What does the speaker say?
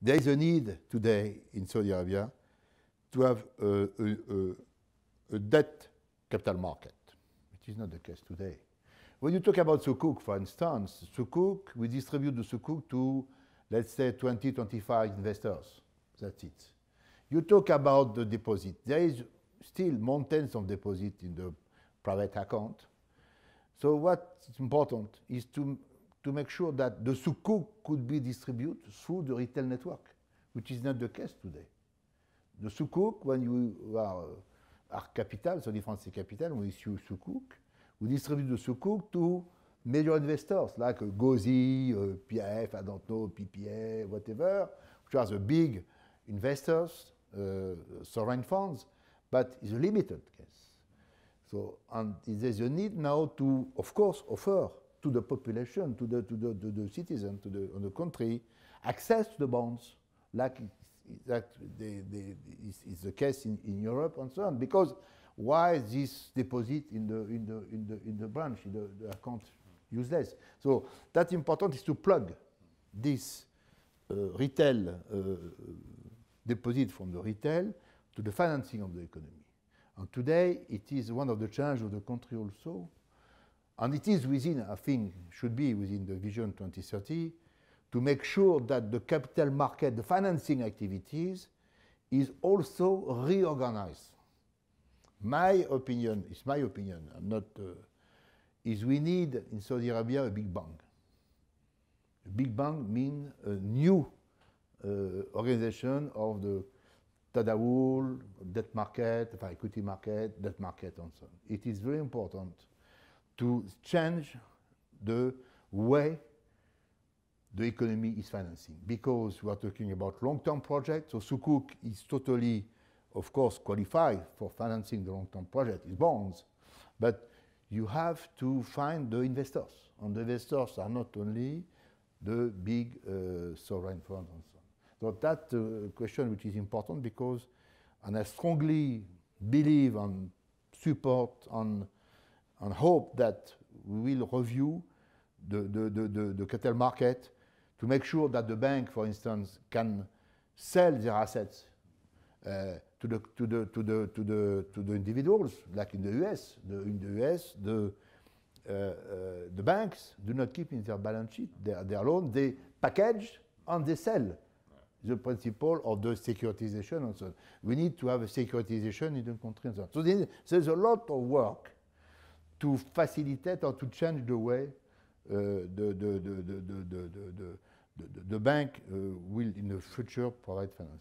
There is a need today in Saudi Arabia to have a, a, a, a debt capital market, which is not the case today. When you talk about sukuk, for instance, sukuk, we distribute the sukuk to, let's say, 20, 25 investors. That's it. You talk about the deposit. There is still mountains of deposit in the private account. So what's important is to to make sure that the Sukuk could be distributed through the retail network, which is not the case today. The Sukuk, when you are, are capital, so different capital, we issue Sukuk, we distribute the Sukuk to major investors like Gozi, uh, PIF, I don't know, PPA, whatever, which are the big investors, uh, sovereign funds, but it's a limited case. So, and there's a need now to, of course, offer to the population, to the, to the, to the citizen, to the, the country, access to the bonds, like that they, they, is, is, the case in, in Europe and so on. Because why this deposit in the, in the, in the, in the branch, in the, the account useless? So that's important is to plug this uh, retail uh, deposit from the retail to the financing of the economy. And today, it is one of the challenges of the country also and it is within, I think, should be within the Vision 2030 to make sure that the capital market, the financing activities, is also reorganized. My opinion, it's my opinion, I'm not, uh, is we need in Saudi Arabia a big bang. A big bang means a new uh, organization of the tadawul, debt market, equity market, debt market, and so on. It is very important to change the way the economy is financing because we are talking about long-term projects. So Sukuk is totally, of course, qualified for financing the long-term project. It's bonds, but you have to find the investors, and the investors are not only the big uh, sovereign funds and so on. So that's a uh, question which is important because, and I strongly believe and support on and hope that we will review the, the, the, the capital market to make sure that the bank, for instance, can sell their assets uh, to, the, to, the, to, the, to, the, to the individuals, like in the US. The, in the US, the, uh, uh, the banks do not keep in their balance sheet their, their loan, they package and they sell the principle of the securitization and so on. We need to have a securitization in the country and so on. So there's, there's a lot of work to facilitate or to change the way uh, the, the, the, the, the, the, the, bank uh, will in the future provide finance.